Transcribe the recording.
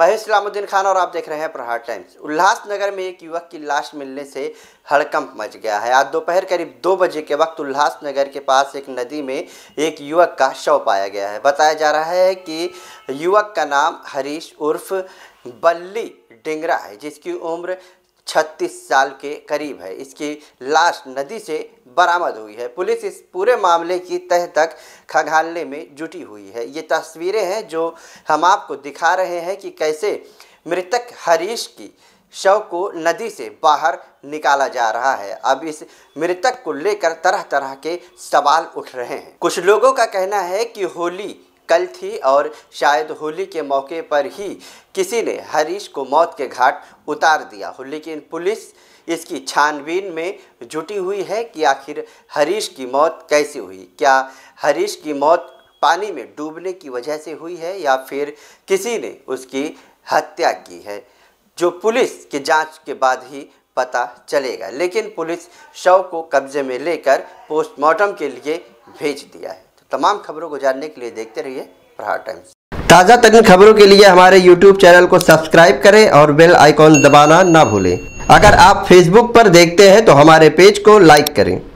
महेश सलामुद्दीन खान और आप देख रहे हैं प्रहार टाइम्स उल्लासनगर में एक युवक की लाश मिलने से हड़कंप मच गया है आज दोपहर करीब दो बजे के वक्त उल्लासनगर के पास एक नदी में एक युवक का शव पाया गया है बताया जा रहा है कि युवक का नाम हरीश उर्फ बल्ली डिंगरा है जिसकी उम्र छत्तीस साल के करीब है इसकी लाश नदी से बरामद हुई है पुलिस इस पूरे मामले की तह तक खंगालने में जुटी हुई है ये तस्वीरें हैं जो हम आपको दिखा रहे हैं कि कैसे मृतक हरीश की शव को नदी से बाहर निकाला जा रहा है अब इस मृतक को लेकर तरह तरह के सवाल उठ रहे हैं कुछ लोगों का कहना है कि होली कल थी और शायद होली के मौके पर ही किसी ने हरीश को मौत के घाट उतार दिया हो लेकिन पुलिस इसकी छानबीन में जुटी हुई है कि आखिर हरीश की मौत कैसे हुई क्या हरीश की मौत पानी में डूबने की वजह से हुई है या फिर किसी ने उसकी हत्या की है जो पुलिस की जांच के बाद ही पता चलेगा लेकिन पुलिस शव को कब्जे में लेकर पोस्टमार्टम के लिए भेज दिया है तमाम खबरों को जानने के लिए देखते रहिए प्रहार टाइम्स ताज़ा तरीन खबरों के लिए हमारे यूट्यूब चैनल को सब्सक्राइब करें और बेल आइकॉन दबाना ना भूलें अगर आप फेसबुक पर देखते हैं तो हमारे पेज को लाइक करें